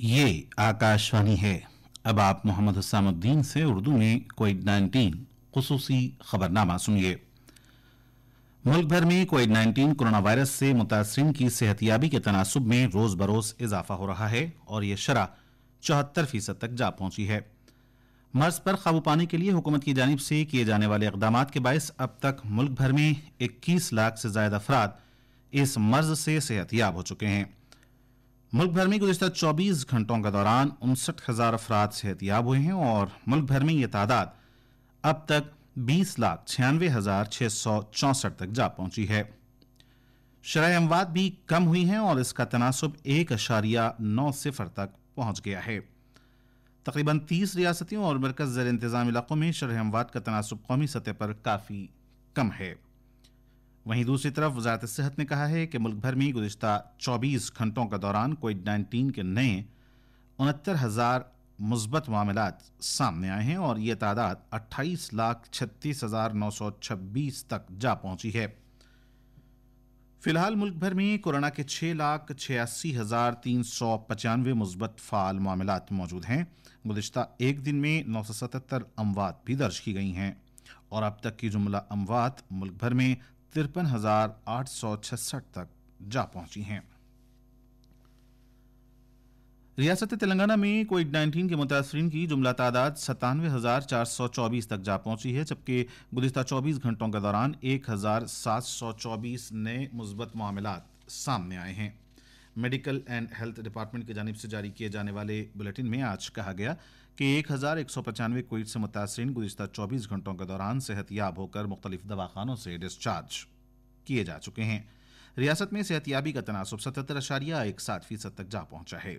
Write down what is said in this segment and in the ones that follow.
ये आकाशवाणी है अब आप मोहम्मद हुसामुद्दीन से उर्दू में कोविड नाइन्टीन खसूसी खबरनामा सुनिए मुल्क भर में कोविड नाइन्टीन कोरोना वायरस से मुतासरी की सेहतियाबी के तनासब में रोज़ बरोज़ इजाफा हो रहा है और ये शरह चौहत्तर फीसद तक जा पहुंची है मर्ज पर काबू पाने के लिए हुकूमत की जानब से किए जाने वाले इकदाम के बायस अब तक मुल्क भर में इक्कीस लाख से ज्यादा अफराद इस मर्ज से सेहतियाब हो चुके हैं मुल्क भर में गुजशत 24 घंटों के दौरान उनसठ हज़ार अफराद सेहतियाब हुए हैं और मुल्क भर में ये तादाद अब तक बीस लाख छियानवे हज़ार छः सौ चौंसठ तक जा पहुंची है शराय अमवात भी कम हुई है और इसका तनासब एक अशारिया नौ सिफर तक पहुंच गया है तकरीबन तीस रियासतियों और मरकज़ ज़र इंतज़ाम इलाकों में शरह अमवाद का तनासब कौमी सतह पर काफ़ी कम है वहीं दूसरी तरफ वजारत सेहत ने कहा है कि मुल्क भर में गुजशत 24 घंटों के दौरान कोविड 19 के नए उनहत्तर हज़ार मुस्बत मामला सामने आए हैं और ये तादाद अट्ठाईस लाख छत्तीस हज़ार नौ सौ छब्बीस तक जा पहुंची है फिलहाल मुल्क भर में कोरोना के छह लाख छियासी हज़ार तीन सौ पचानवे मुस्बत फ़ाल मामला मौजूद हैं गुजशत एक दिन में नौ सौ सतहत्तर अमवात भी दर्ज की गई हैं और अब तक की जुमला अमवात मुल्क भर में तिरपन तक जा पहुंची हैं रियासत तेलंगाना में कोविड 19 के मुतासरी की जुमला तादाद सतानवे हज़ार चार सौ चौबीस तक जा पहुंची है जबकि गुजशत चौबीस घंटों के दौरान एक हज़ार सात सौ चौबीस नए मुस्बत मामला सामने आए हैं मेडिकल एंड हेल्थ डिपार्टमेंट की जानब से जारी किए जाने वाले बुलेटिन में आज कहा गया कि एक हज़ार एक सौ पचानवे कोविड से मुतासरी गुजशत चौबीस घंटों के दौरान सेहतियाब होकर मुख्तलिफ दवाखानों से डिस्चार्ज किए जा चुके हैं रियासत में याबी का तनासब सतहत्तर अशारिया एक सात फीसद तक जा पहुंचा है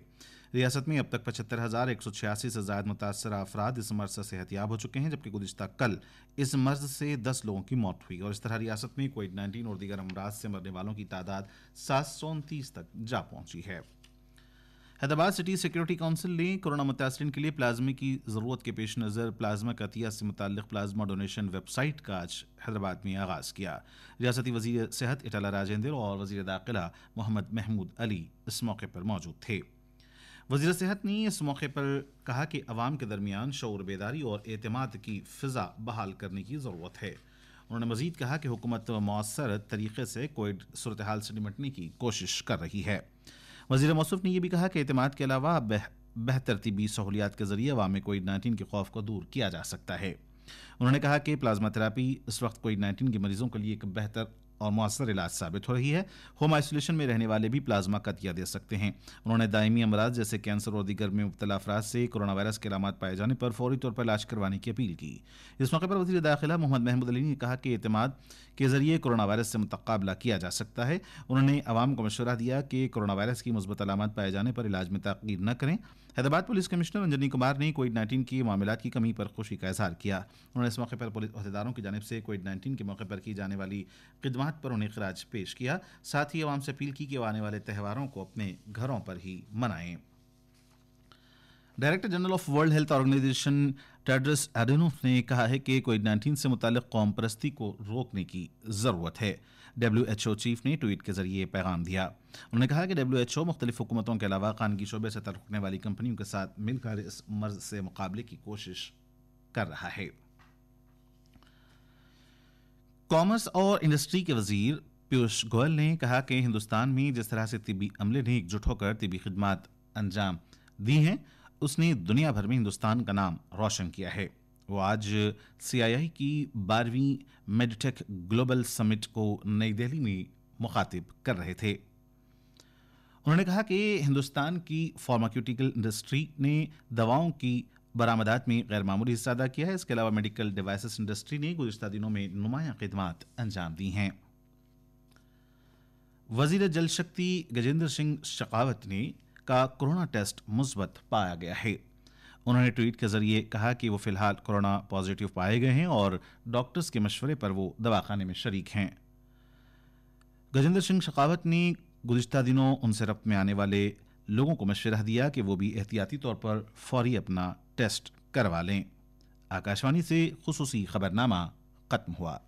रियासत में अब तक पचहत्तर हज़ार एक सौ छियासी से ज्यादा मुतासर अफराद इस मर्ज से याब हो चुके हैं जबकि गुजशत कल इस मर्ज से दस लोगों की मौत हुई और इस तरह रियासत में कोविड नाइन्टीन और दीगर अमराज से मरने वालों की तादाद सात सौ उनतीस तक जा पहुंची है हैदराबाद सिटी सिक्योरिटी काउंसिल ने कोरोना मुतासरी के लिए प्लाज्मे की ज़रूरत के पेश नज़र प्लाज्मा कतिया से मुतल प्लाज्मा डोनेशन वेबसाइट का आज हैदराबाद में आगाज़ किया रियासती वजी सेहत इटाला राजेंद्र और वजी दाखिला मोहम्मद महमूद अली इस मौके पर मौजूद थे वजी सेहत ने इस मौके पर कहा कि आवाम के दरमियान शौर बेदारी और अतमाद की फ़िज़ा बहाल करने की ज़रूरत है उन्होंने मजीद कहा कि हुकूमत मौसर तरीके से कोविड सूरत हाल से निपटने की कोशिश कर रही है वजीर मौसु ने यह भी कहा कि अतमाद के अलावा बेहतर तबी सहूलियात के जरिए अवाम कोविड नाइन्टीन के खौफ को दूर किया जा सकता है उन्होंने कहा कि प्लाज्मा थेरापी इस वक्त कोविड नाइन्टीन के मरीजों के लिए एक बेहतर और मौसर इलाज साबित हो रही है होम आइसोलेशन में रहने वाले भी प्लाज्मा का दिया दे सकते हैं उन्होंने दायमी अमराज जैसे कैंसर और दीगर में मुबतला अफराज से कोरोना वायरस के अलामत पाए जाने पर फौरी तौर पर इलाज करवाने की अपील की इस मौके पर वजी दाखिला मोहम्मद महमूद अली ने कहा कि अतमाद के जरिए कोरोना वायरस से मुकाबला किया जा सकता है उन्होंने आवाम को मशवरा दिया कि कोरोना वायरस की मुस्बत अलामत पाए जाने पर इलाज में तकीर न करें हैदराबाद पुलिस कमिश्नर अंजनी कुमार ने कोविड नाइन्टीन के मामला की कमी पर खुशी का इजहार किया उन्होंने इस मौके पर पुलिस अहदेदारों की जानब से कोविड नाइन्टीन के मौके पर की जाने वाली खिदमत मार्ग पर उन्हें खराज पेश किया साथ ही आवाम से अपील की कि आने वाले त्यौहारों को अपने घरों पर ही मनाएं director general of World Health Organization Tedros Adhanom ने कहा है कि कोविड नाइन्टीन से मुतल कौम परस्ती को रोकने की ज़रूरत है डब्ल्यू एच ओ चीफ ने ट्वीट के जरिए पैगाम दिया उन्होंने कहा कि डब्ल्यू एच ओ मुख्तलिफ हुकूमतों के अलावा खानगी शोबे से रखने वाली कंपनियों के साथ मिलकर इस मर्ज से मुकाबले की कोशिश कर रहा है कॉमर्स और इंडस्ट्री के वजीर पीयूष गोयल ने कहा कि हिंदुस्तान में जिस तरह से तिबी अमले ने एकजुट होकर तिबी खिदमत अंजाम दी हैं उसने दुनिया भर में हिंदुस्तान का नाम रोशन किया है वो आज सीआईआई की बारहवीं मेडटेक ग्लोबल समिट को नई दिल्ली में मुखातिब कर रहे थे उन्होंने कहा कि हिंदुस्तान की फार्माक्यूटिकल इंडस्ट्री ने दवाओं की बरामदात में गैरमामूली हिस्सा अदा किया है इसके अलावा मेडिकल डिवाइसेस इंडस्ट्री ने गुजशत दिनों में नुमाया खदमात अंजाम दी हैं वजीर जल शक्ति गजेंद्र सिंह शकावत ने का कोरोना टेस्ट मुस्बत पाया गया है उन्होंने ट्वीट के जरिए कहा कि वो फिलहाल कोरोना पॉजिटिव पाए गए हैं और डॉक्टर्स के मशवरे पर वो दवाखाने में शरीक हैं गजेंद्र सिंह शकावत ने गुजशत दिनों उनसे रब में आने वाले लोगों को मशवरा दिया कि वो भी एहतियाती तौर पर फौरी अपना टेस्ट करवा लें आकाशवाणी से खसूसी खबरनामा ख़त्म हुआ